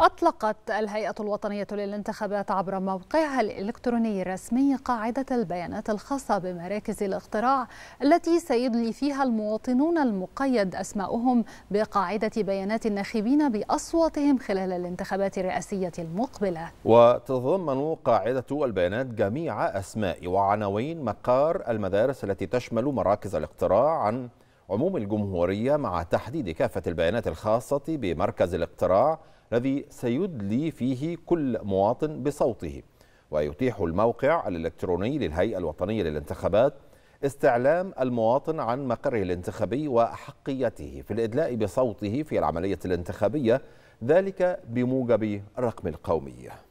أطلقت الهيئة الوطنية للانتخابات عبر موقعها الإلكتروني الرسمي قاعدة البيانات الخاصة بمراكز الاقتراع التي سيدلي فيها المواطنون المقيد أسماؤهم بقاعدة بيانات الناخبين بأصواتهم خلال الانتخابات الرئاسية المقبلة وتتضمن قاعدة البيانات جميع أسماء وعناوين مقار المدارس التي تشمل مراكز الاقتراع عن عموم الجمهورية مع تحديد كافة البيانات الخاصة بمركز الاقتراع الذي سيدلي فيه كل مواطن بصوته ويتيح الموقع الإلكتروني للهيئة الوطنية للانتخابات استعلام المواطن عن مقره الانتخابي وأحقيته في الإدلاء بصوته في العملية الانتخابية ذلك بموجب الرقم القومي